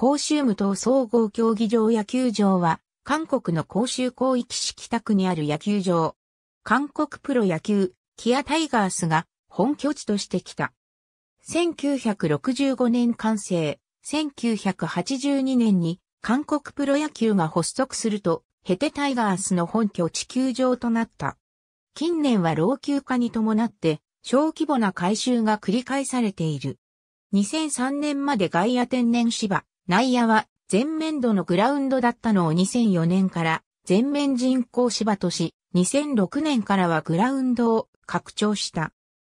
甲州無党総合競技場野球場は、韓国の甲州広域市北区にある野球場。韓国プロ野球、キアタイガースが本拠地としてきた。1965年完成、1982年に韓国プロ野球が発足すると、ヘテタイガースの本拠地球場となった。近年は老朽化に伴って、小規模な改修が繰り返されている。2003年まで外野天然芝、内野は前面土のグラウンドだったのを2004年から全面人工芝とし、2006年からはグラウンドを拡張した。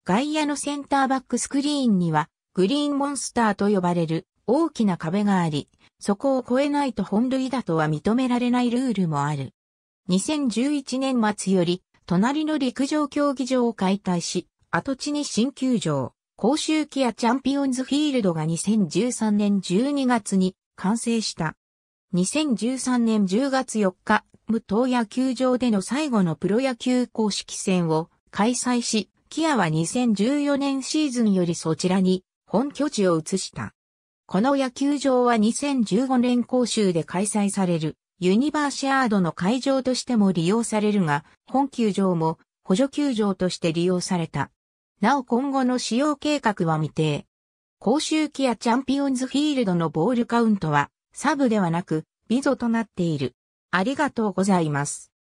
外野のセンターバックスクリーンにはグリーンモンスターと呼ばれる大きな壁があり、そこを越えないと本塁打とは認められないルールもある。2011年末より隣の陸上競技場を解体し、跡地に新球場、公衆キアチャンピオンズフィールドが2013年12月に完成した。2013年10月4日、無党野球場での最後のプロ野球公式戦を開催し、キアは2014年シーズンよりそちらに本拠地を移した。この野球場は2015年公衆で開催されるユニバーシアードの会場としても利用されるが、本球場も補助球場として利用された。なお今後の使用計画は未定。公衆機やチャンピオンズフィールドのボールカウントは、サブではなく、ビゾとなっている。ありがとうございます。